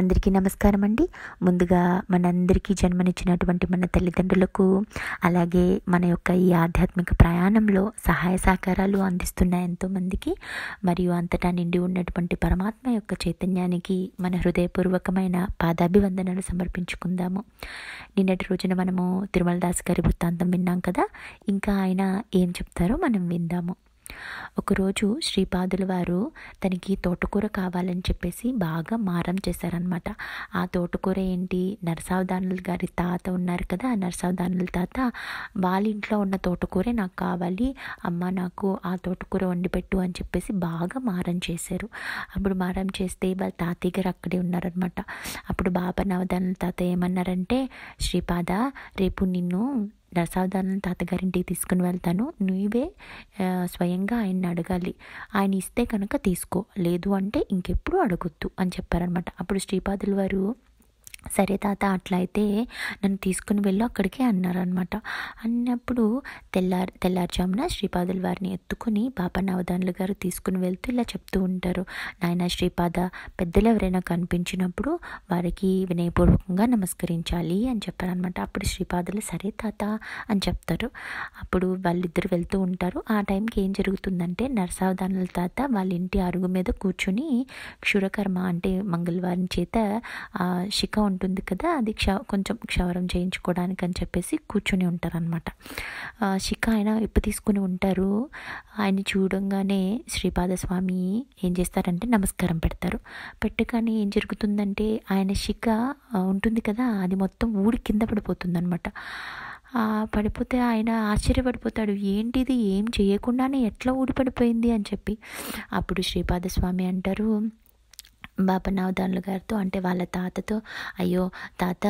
అందరికీ నమస్కారం అండి ముందుగా మనందరికీ జన్మనిచ్చినటువంటి మన తల్లిదండ్రులకు అలాగే మన యొక్క ఈ ఆధ్యాత్మిక ప్రయాణంలో సహాయ సహకారాలు అందిస్తున్న ఎంతోమందికి మరియు అంతటా నిండి ఉన్నటువంటి పరమాత్మ యొక్క చైతన్యానికి మన హృదయపూర్వకమైన పాదాభివందనలు సమర్పించుకుందాము నిన్నటి రోజున మనము తిరుమలదాస్ గారి వృత్తాంతం విన్నాం కదా ఇంకా ఆయన ఏం చెప్తారో మనం విందాము ఒకరోజు శ్రీపాదుల వారు తనకి తోటకూర కావాలని చెప్పేసి బాగా మారం చేశారనమాట ఆ తోటకూర ఏంటి నరసావధానులు గారి తాత ఉన్నారు కదా నరసావధానుల తాత వాళ్ళ ఇంట్లో ఉన్న తోటకూరే నాకు కావాలి అమ్మ నాకు ఆ తోటకూర వండి పెట్టు అని చెప్పేసి బాగా మారం చేశారు అప్పుడు మారం చేస్తే వాళ్ళ తాతయ్య గారు అక్కడే ఉన్నారనమాట అప్పుడు బాబా నవధానుల తాత ఏమన్నారంటే శ్రీపాద రేపు నిన్ను దశావధానాన్ని తాతగారింటికి తీసుకుని వెళ్తాను నువ్వే స్వయంగా ఆయన్ని అడగాలి ఆయన ఇస్తే కనుక తీసుకో లేదు అంటే ఇంకెప్పుడు అడగొద్దు అని చెప్పారనమాట అప్పుడు శ్రీపాదులు వారు సరే తాత అట్లయితే నన్ను తీసుకుని వెళ్ళు అక్కడికి అన్నారనమాట అన్నప్పుడు తెల్లారి తెల్లారుజామున శ్రీపాదుల వారిని ఎత్తుకుని బాబా నవదానులు గారు తీసుకుని వెళ్తూ ఇలా చెప్తూ ఉంటారు నాయన శ్రీపాద పెద్దలు ఎవరైనా కనిపించినప్పుడు వారికి వినయపూర్వకంగా నమస్కరించాలి అని చెప్పారనమాట అప్పుడు శ్రీపాదులు సరే తాత అని చెప్తారు అప్పుడు వాళ్ళిద్దరు వెళ్తూ ఉంటారు ఆ టైంకి ఏం జరుగుతుందంటే నరసావధానుల తాత వాళ్ళ ఇంటి అరుగు మీద కూర్చుని క్షురకర్మ అంటే మంగళవారం చేత శిఖ ఉంటుంది కదా అది క్ష కొంచెం క్షవరం చేయించుకోవడానికి అని చెప్పేసి కూర్చొని ఉంటారనమాట శిఖ ఆయన ఇప్పు తీసుకుని ఉంటారు ఆయన చూడంగానే శ్రీపాదస్వామి ఏం చేస్తారంటే నమస్కారం పెడతారు పెట్టగానే ఏం జరుగుతుందంటే ఆయన శిఖ ఉంటుంది కదా అది మొత్తం ఊడి కింద పడిపోతుందనమాట పడిపోతే ఆయన ఆశ్చర్యపడిపోతాడు ఏంటిది ఏం చేయకుండానే ఎట్లా ఊడిపడిపోయింది అని చెప్పి అప్పుడు శ్రీపాదస్వామి అంటారు బాపనావదానులు గారితో అంటే వాళ్ళ తాతతో అయ్యో తాత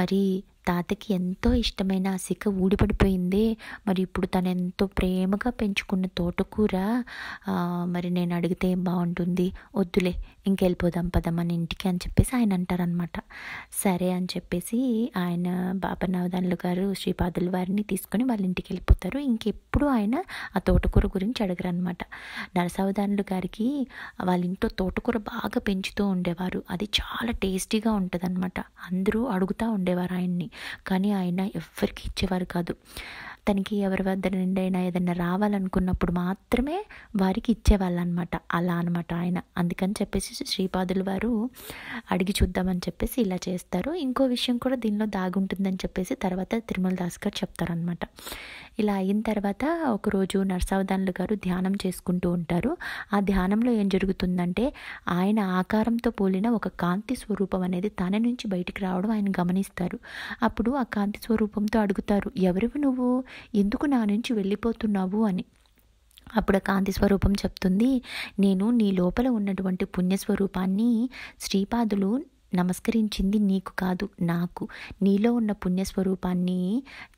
మరి తాతకి ఎంతో ఇష్టమైన ఆ సిక్క ఊడిపడిపోయింది మరి ఇప్పుడు తను ఎంతో ప్రేమగా పెంచుకున్న తోటకూర మరి నేను అడిగితే ఏం బాగుంటుంది వద్దులే ఇంకెళ్ళిపోదాం పద మన ఇంటికి అని చెప్పేసి ఆయన అంటారనమాట సరే అని చెప్పేసి ఆయన బాపనావదానులు గారు శ్రీపాదుల వారిని తీసుకొని వాళ్ళ ఇంటికి వెళ్ళిపోతారు ఇంకెప్పుడు ఆయన ఆ తోటకూర గురించి అడగరు అనమాట నరసావధానులు గారికి వాళ్ళ ఇంట్లో తోటకూర బాగా పెంచుతూ ఉండేవారు అది చాలా టేస్టీగా ఉంటుంది అందరూ అడుగుతూ ఉండేవారు ఆయన్ని కానీ ఆయన ఎవ్వరికి ఇచ్చేవారు కాదు తనకి ఎవరి వద్ద నుండైనా ఏదైనా రావాలనుకున్నప్పుడు మాత్రమే వారికి ఇచ్చేవాళ్ళు అనమాట అలా అనమాట ఆయన అందుకని చెప్పేసి శ్రీపాదులు వారు అడిగి చూద్దామని చెప్పేసి ఇలా చేస్తారు ఇంకో విషయం కూడా దీనిలో దాగుంటుందని చెప్పేసి తర్వాత తిరుమల దాస్ గారు చెప్తారనమాట ఇలా అయిన తర్వాత ఒకరోజు నరసావధానులు గారు ధ్యానం చేసుకుంటూ ఉంటారు ఆ ధ్యానంలో ఏం జరుగుతుందంటే ఆయన ఆకారంతో పోలిన ఒక కాంతి స్వరూపం అనేది తన నుంచి బయటికి రావడం ఆయన గమనిస్తారు అప్పుడు ఆ కాంతి స్వరూపంతో అడుగుతారు ఎవరివి నువ్వు ఎందుకు నా నుంచి వెళ్ళిపోతున్నావు అని అప్పుడు కాంతి స్వరూపం చెప్తుంది నేను నీ లోపల ఉన్నటువంటి పుణ్యస్వరూపాన్ని శ్రీపాదులు నమస్కరించింది నీకు కాదు నాకు నీలో ఉన్న పుణ్యస్వరూపాన్ని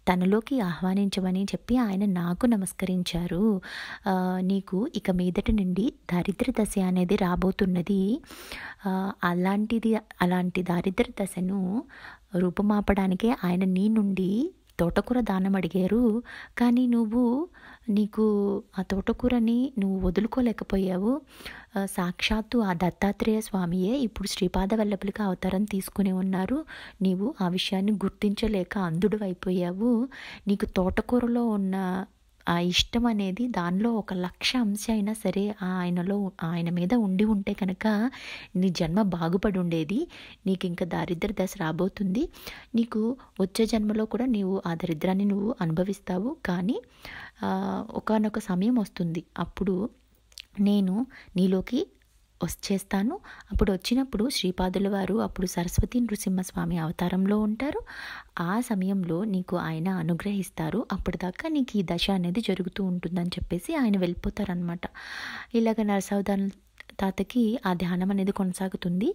తనలోకి ఆహ్వానించమని చెప్పి ఆయన నాకు నమస్కరించారు నీకు ఇక మీదటి నుండి దారిద్ర దశ అనేది రాబోతున్నది అలాంటిది అలాంటి దారిద్ర దశను రూపుమాపడానికే ఆయన నీ నుండి తోటకూర దానం అడిగారు కానీ నువ్వు నీకు ఆ తోటకూరని నువ్వు వదులుకోలేకపోయావు సాక్షాత్తు ఆ దత్తాత్రేయ స్వామియే ఇప్పుడు శ్రీపాద వల్లభులకి అవతారం తీసుకుని ఉన్నారు నీవు ఆ విషయాన్ని గుర్తించలేక అంధుడు అయిపోయావు నీకు తోటకూరలో ఉన్న ఆ ఇష్టం అనేది దానిలో ఒక లక్ష అంశం అయినా సరే ఆయనలో ఆయన మీద ఉండి ఉంటే కనుక నీ జన్మ బాగుపడి ఉండేది నీకు ఇంకా దారిద్ర దశ రాబోతుంది నీకు వచ్చే జన్మలో కూడా నీవు ఆ దరిద్రాన్ని నువ్వు అనుభవిస్తావు కానీ ఒకనొక సమయం వస్తుంది అప్పుడు నేను నీలోకి వచ్చేస్తాను అప్పుడు వచ్చినప్పుడు శ్రీపాదుల వారు అప్పుడు సరస్వతి నృసింహస్వామి అవతారంలో ఉంటారు ఆ సమయంలో నీకు ఆయన అనుగ్రహిస్తారు అప్పటిదాకా నీకు ఈ దశ అనేది జరుగుతూ ఉంటుందని చెప్పేసి ఆయన వెళ్ళిపోతారనమాట ఇలాగ నరసవధాన తాతకి ఆ ధ్యానం అనేది కొనసాగుతుంది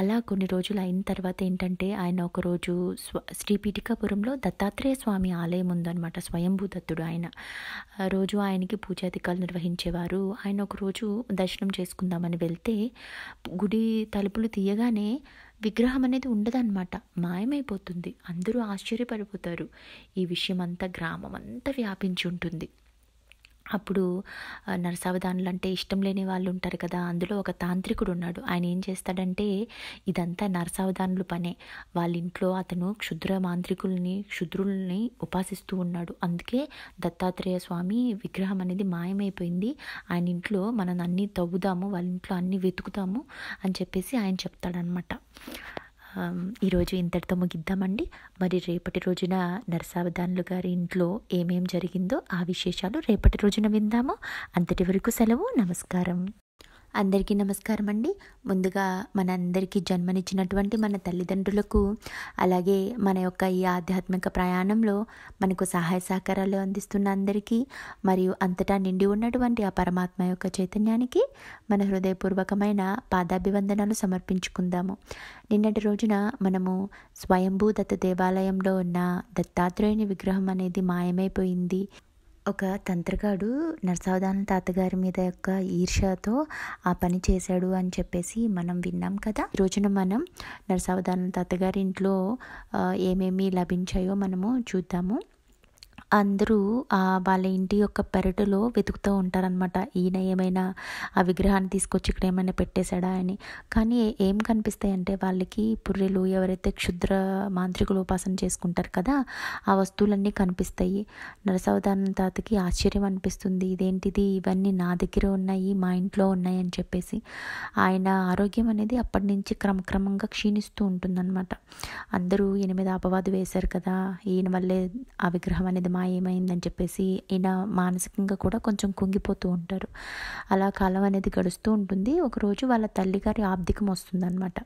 అలా కొన్ని రోజులు అయిన తర్వాత ఏంటంటే ఆయన ఒకరోజు స్వ శ్రీ పీఠికాపురంలో దత్తాత్రేయ స్వామి ఆలయం ఉందన్నమాట స్వయంభూ దత్తుడు ఆయన రోజు ఆయనకి పూజాధికారులు నిర్వహించేవారు ఆయన ఒకరోజు దర్శనం చేసుకుందామని వెళ్తే గుడి తలుపులు తీయగానే విగ్రహం అనేది ఉండదన్నమాట మాయమైపోతుంది అందరూ ఆశ్చర్యపడిపోతారు ఈ విషయం అంతా గ్రామం అంతా వ్యాపించి ఉంటుంది అప్పుడు నరసావధానులు అంటే ఇష్టం లేని వాళ్ళు ఉంటారు కదా అందులో ఒక తాంత్రికుడు ఉన్నాడు ఆయన ఏం చేస్తాడంటే ఇదంతా నరసావధానులు పనే వాళ్ళ ఇంట్లో అతను క్షుద్ర మాంత్రికుల్ని క్షుద్రుల్ని ఉపాసిస్తూ ఉన్నాడు అందుకే దత్తాత్రేయ స్వామి విగ్రహం అనేది మాయమైపోయింది ఆయన ఇంట్లో మనం అన్నీ తవ్వుదాము వాళ్ళ ఇంట్లో అన్నీ వెతుకుతాము అని చెప్పేసి ఆయన చెప్తాడనమాట ఈరోజు ఇంతటితో ముగిద్దామండి మరి రేపటి రోజున నరసావధానులు గారి ఇంట్లో ఏమేం జరిగిందో ఆ విశేషాలు రేపటి రోజున విందాము అంతటి వరకు సెలవు నమస్కారం అందరికీ నమస్కారం అండి ముందుగా మనందరికీ జన్మనిచ్చినటువంటి మన తల్లిదండ్రులకు అలాగే మన యొక్క ఈ ఆధ్యాత్మిక ప్రయాణంలో మనకు సహాయ సహకారాలు అందిస్తున్న అందరికీ మరియు అంతటా నిండి ఉన్నటువంటి ఆ పరమాత్మ యొక్క చైతన్యానికి మన హృదయపూర్వకమైన పాదాభివందనాలు సమర్పించుకుందాము నిన్నటి రోజున మనము స్వయంభూ దత్త దేవాలయంలో ఉన్న దత్తాత్రేయుని విగ్రహం అనేది మాయమైపోయింది ఒక తంత్రగాడు నరసావధాన తాతగారి మీద యొక్క ఈర్ష్యతో ఆ పని చేశాడు అని చెప్పేసి మనం విన్నాం కదా ఈ రోజున మనం నరసావధాన తాతగారి ఇంట్లో ఏమేమి లభించాయో మనము చూద్దాము అందరూ వాళ్ళ ఇంటి యొక్క పెరటిలో వెతుకుతూ ఉంటారనమాట ఈయన ఏమైనా ఆ విగ్రహాన్ని తీసుకొచ్చి ఇక్కడ ఏమైనా పెట్టేశాడా అని కానీ ఏం కనిపిస్తాయి అంటే వాళ్ళకి పుర్రెలు ఎవరైతే క్షుద్ర మాంత్రికులు ఉపాసన చేసుకుంటారు కదా ఆ వస్తువులన్నీ కనిపిస్తాయి నరసవధాన తాతకి ఆశ్చర్యం అనిపిస్తుంది ఇదేంటిది ఇవన్నీ నా దగ్గర ఉన్నాయి మా ఇంట్లో ఉన్నాయి అని చెప్పేసి ఆయన ఆరోగ్యం అనేది అప్పటి నుంచి క్రమక్రమంగా క్షీణిస్తూ ఉంటుందన్నమాట అందరూ ఈయన మీద అపవాదు వేశారు కదా ఈయన వల్లే ఆ విగ్రహం అనేది ఏమైందని చెప్పేసి ఈయన మానసికంగా కూడా కొంచెం కుంగిపోతూ ఉంటారు అలా కాలం అనేది గడుస్తూ ఉంటుంది ఒకరోజు వాళ్ళ తల్లిగారి ఆర్థికం వస్తుందనమాట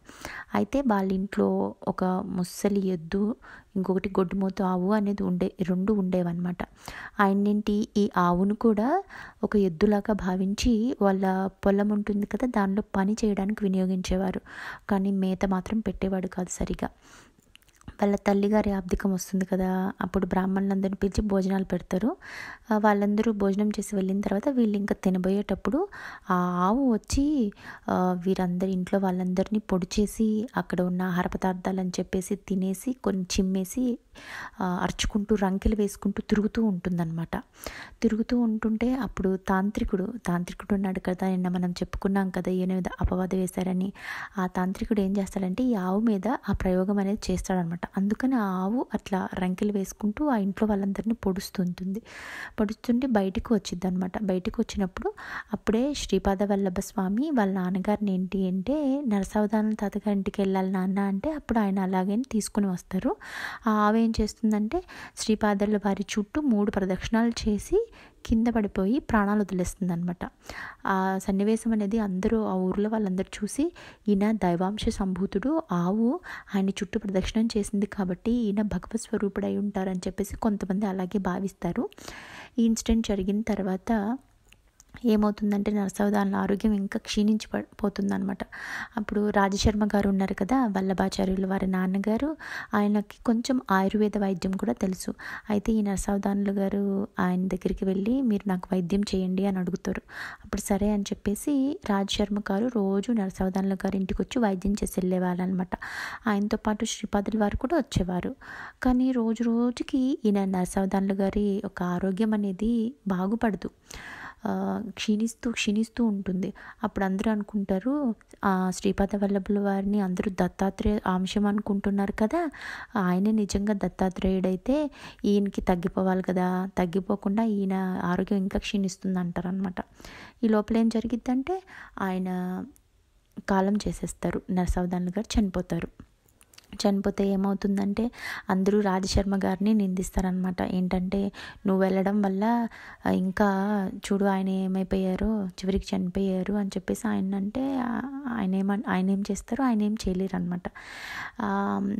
అయితే వాళ్ళ ఇంట్లో ఒక ముస్సలి ఎద్దు ఇంకొకటి గొడ్డుమూత ఆవు అనేది ఉండే రెండు ఉండేవన్నమాట ఆయన్నింటి ఈ ఆవును కూడా ఒక ఎద్దులాగా భావించి వాళ్ళ పొలం ఉంటుంది కదా దానిలో పని చేయడానికి వినియోగించేవారు కానీ మేత మాత్రం పెట్టేవాడు కాదు సరిగా వాళ్ళ తల్లిగారి ఆబ్దికం వస్తుంది కదా అప్పుడు బ్రాహ్మణులందరిని పిలిచి భోజనాలు పెడతారు వాళ్ళందరూ భోజనం చేసి వెళ్ళిన తర్వాత వీళ్ళు ఇంకా తినబోయేటప్పుడు ఆ ఆవు వచ్చి వీరందరి ఇంట్లో వాళ్ళందరినీ పొడి చేసి అక్కడ ఉన్న ఆహార అని చెప్పేసి తినేసి కొన్ని చిమ్మేసి అరుచుకుంటూ రంకెలు వేసుకుంటూ తిరుగుతూ ఉంటుందన్నమాట తిరుగుతూ ఉంటుంటే అప్పుడు తాంత్రికుడు తాంత్రికుడు ఉన్నాడు కదా నిన్న మనం చెప్పుకున్నాం కదా ఏనేదో అపవాదం వేశారని ఆ తాంత్రికుడు ఏం చేస్తాడంటే ఈ ఆవు మీద ఆ ప్రయోగం అనేది చేస్తాడనమాట అందుకని ఆ ఆవు అట్లా రంకెలు వేసుకుంటూ ఆ ఇంట్లో వాళ్ళందరినీ పొడుస్తుంటుంది పొడుస్తుంటే బయటకు వచ్చింది అనమాట బయటకు వచ్చినప్పుడు అప్పుడే శ్రీపాద వల్లభ స్వామి వాళ్ళ నాన్నగారిని ఏంటి అంటే నరసావధాన తాతగారి ఇంటికి వెళ్ళాలి నాన్న అంటే అప్పుడు ఆయన అలాగే తీసుకుని వస్తారు ఆ ఆవు ఏం చేస్తుందంటే శ్రీపాదల వారి చుట్టూ మూడు ప్రదక్షిణాలు చేసి కింద పడిపోయి ప్రాణాలు వదిలేస్తుంది అనమాట ఆ సన్నివేశం అనేది అందరూ ఆ ఊర్లో వాళ్ళందరూ చూసి ఈయన దైవాంశ సంభూతుడు ఆవు ఆయన చుట్టూ ప్రదక్షిణం చేసింది కాబట్టి ఈయన భగవత్ స్వరూపుడై ఉంటారని చెప్పేసి కొంతమంది అలాగే భావిస్తారు ఈ ఇన్సిడెంట్ జరిగిన తర్వాత ఏమవుతుందంటే నరసవదానుల ఆరోగ్యం ఇంకా క్షీణించి పోతుందనమాట అప్పుడు రాజశర్మ గారు ఉన్నారు కదా వల్లభాచార్యులు వారి నాన్నగారు ఆయనకి కొంచెం ఆయుర్వేద వైద్యం కూడా తెలుసు అయితే ఈ నరసవదానులు గారు ఆయన దగ్గరికి వెళ్ళి మీరు నాకు వైద్యం చేయండి అని అడుగుతారు అప్పుడు సరే అని చెప్పేసి రాజశర్మ గారు రోజు నరసవదానులు గారు ఇంటికి వచ్చి వైద్యం చేసి వెళ్ళేవాళ్ళు అనమాట ఆయనతో పాటు శ్రీపాదులు వారు కూడా వచ్చేవారు కానీ రోజు రోజుకి ఈయన నరసవదానులు గారి ఒక ఆరోగ్యం అనేది బాగుపడదు క్షీణిస్తూ క్షీణిస్తూ ఉంటుంది అప్పుడు అందరూ అనుకుంటారు శ్రీపాద వల్లభుల వారిని అందరూ దత్తాత్రేయ అంశం అనుకుంటున్నారు కదా ఆయన నిజంగా దత్తాత్రేయుడైతే ఈయనకి తగ్గిపోవాలి కదా తగ్గిపోకుండా ఈయన ఆరోగ్యం ఇంకా క్షీణిస్తుంది అంటారనమాట ఈ లోపల ఏం జరిగిద్దంటే ఆయన కాలం చేసేస్తారు నరసవదానులు గారు చనిపోతారు చనిపోతే ఏమవుతుందంటే అందరూ రాజశర్మ గారిని నిందిస్తారనమాట ఏంటంటే నువ్వు వెళ్ళడం వల్ల ఇంకా చూడు ఆయన ఏమైపోయారు చివరికి చనిపోయారు అని చెప్పేసి ఆయన అంటే ఆయన ఏమ ఆయన ఏం చేస్తారు ఆయన ఏం చేయలేరు అనమాట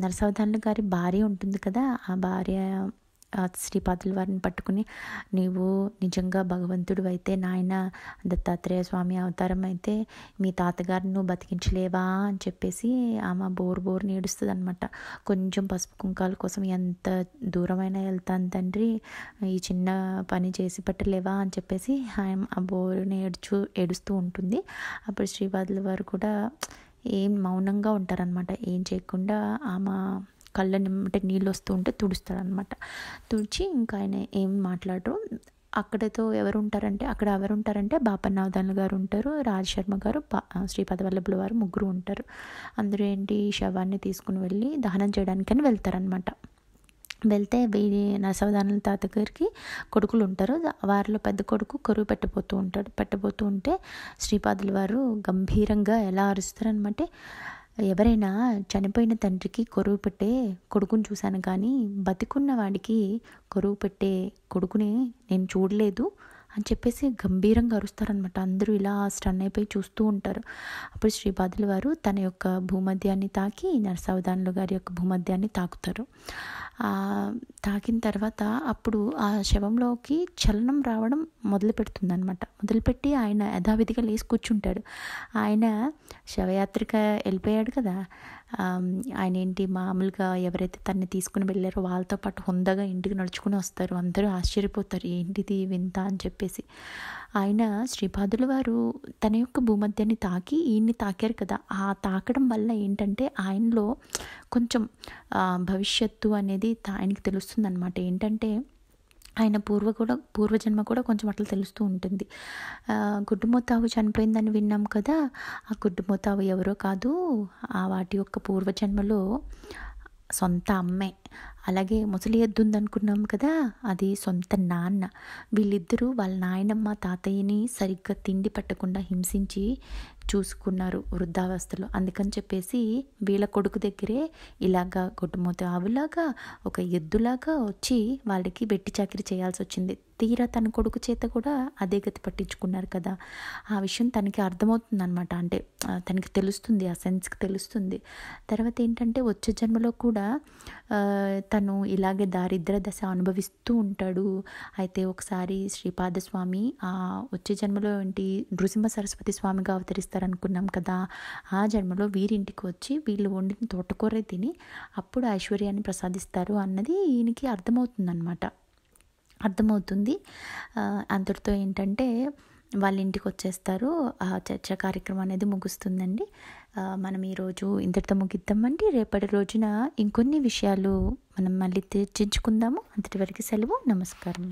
నరసవధానులు గారి భార్య ఉంటుంది కదా ఆ భార్య శ్రీపాదుల వారిని పట్టుకుని నీవు నిజంగా భగవంతుడు అయితే నాయన దత్తాత్రేయ స్వామి అవతారం అయితే మీ తాతగారిని నువ్వు బతికించలేవా అని చెప్పేసి ఆమె బోర్ బోర్ నేడుస్తుంది అనమాట కొంచెం పసుపు కుంకాల కోసం ఎంత దూరమైనా వెళ్తాను తండ్రి ఈ చిన్న పని చేసి పెట్టలేవా అని చెప్పేసి ఆ బోరుని ఏడుచు ఏడుస్తూ ఉంటుంది అప్పుడు శ్రీపాదుల వారు కూడా ఏం మౌనంగా ఉంటారనమాట ఏం చేయకుండా ఆమె కళ్ళ నింటే నీళ్ళు వస్తూ ఉంటే తుడుస్తాడనమాట తుడిచి ఇంకా ఆయన ఏం మాట్లాడరు అక్కడతో ఎవరు ఉంటారంటే అక్కడ ఎవరు ఉంటారంటే బాపన్నావదాన్ గారు ఉంటారు రాజశర్మ గారు శ్రీపాద వల్లభుల వారు ముగ్గురు ఉంటారు అందరూ ఏంటి శవాన్ని తీసుకుని వెళ్ళి దహనం చేయడానికని వెళ్తారనమాట వెళ్తే వీరి నరసవధానుల తాత గారికి కొడుకులు ఉంటారు వారిలో పెద్ద కొడుకు కరువు పెట్టబోతూ ఉంటాడు పెట్టబోతూ ఉంటే శ్రీపాదుల వారు గంభీరంగా ఎలా అరుస్తారనమాట ఎవరైనా చనిపోయిన తండ్రికి కొరువు పెట్టే కొడుకుని చూశాను కానీ బతికున్న వాడికి కొరువు పెట్టే కొడుకుని నేను చూడలేదు అని చెప్పేసి గంభీరంగా అరుస్తారనమాట అందరూ ఇలా స్టన్ అయిపోయి చూస్తూ ఉంటారు అప్పుడు శ్రీపాదుల వారు తన యొక్క భూమధ్యాన్ని తాకి నరసావధానులు గారి యొక్క భూమధ్యాన్ని తాకుతారు తాకిన తర్వాత అప్పుడు ఆ శవంలోకి చలనం రావడం మొదలు అనమాట మొదలుపెట్టి ఆయన యథావిధిగా లేచి కూర్చుంటాడు ఆయన శవయాత్రిక వెళ్ళిపోయాడు కదా ఆయన ఏంటి మామూలుగా ఎవరైతే తన్ని తీసుకుని వెళ్ళారో వాళ్ళతో పాటు హుందగా ఇంటికి నడుచుకుని వస్తారు అందరూ ఆశ్చర్యపోతారు ఏంటిది వింత అని చెప్పేసి ఆయన శ్రీపాదుల వారు తన యొక్క భూమధ్యాన్ని తాకి ఈయన్ని తాకారు కదా ఆ తాకడం వల్ల ఏంటంటే ఆయనలో కొంచెం భవిష్యత్తు అనేది ఆయనకి అనమాట ఏంటంటే ఆయన పూర్వ కూడా పూర్వజన్మ కూడా కొంచెం అట్లా తెలుస్తూ ఉంటుంది గుడ్డుమోతావు చనిపోయిందని విన్నాం కదా ఆ గుడ్డుమోతావు ఎవరో కాదు ఆ వాటి యొక్క పూర్వజన్మలో సొంత అమ్మే అలాగే ముసలి ఎద్దు ఉందనుకున్నాం కదా అది సొంత నాన్న వీళ్ళిద్దరూ వాళ్ళ నాయనమ్మ తాతయ్యని సరిగ్గా తిండి పట్టకుండా హింసించి చూసుకున్నారు వృద్ధావస్థలు అందుకని చెప్పేసి వీళ్ళ కొడుకు దగ్గరే ఇలాగా గొడ్డుమూత ఆవులాగా ఒక ఎద్దులాగా వచ్చి వాళ్ళకి వెట్టి చాకరి చేయాల్సి వచ్చింది తీరా తన కొడుకు చేత కూడా అదే గతి పట్టించుకున్నారు కదా ఆ విషయం తనకి అర్థమవుతుంది అనమాట అంటే తనకి తెలుస్తుంది ఆ సెన్స్కి తెలుస్తుంది తర్వాత ఏంటంటే వచ్చే జన్మలో కూడా తను ఇలాగే దారిద్ర దశ అనుభవిస్తూ ఉంటాడు అయితే ఒకసారి శ్రీపాదస్వామి ఆ వచ్చే జన్మలో ఏంటి నృసింహ సరస్వతి స్వామిగా అవతరిస్తారనుకున్నాం కదా ఆ జన్మలో వీరింటికి వచ్చి వీళ్ళు వండిన తోటకూర తిని అప్పుడు ఐశ్వర్యాన్ని ప్రసాదిస్తారు అన్నది ఈయనకి అర్థమవుతుందన్నమాట అర్థమవుతుంది అంతటితో ఏంటంటే వాళ్ళ ఇంటికి వచ్చేస్తారు ఆ చర్చ కార్యక్రమం అనేది ముగుస్తుందండి మనం ఈరోజు ఇంతటితో ముగిద్దామండి రేపటి రోజున ఇంకొన్ని విషయాలు మనం మళ్ళీ తీర్చించుకుందాము అంతటి వరకు సెలవు నమస్కారం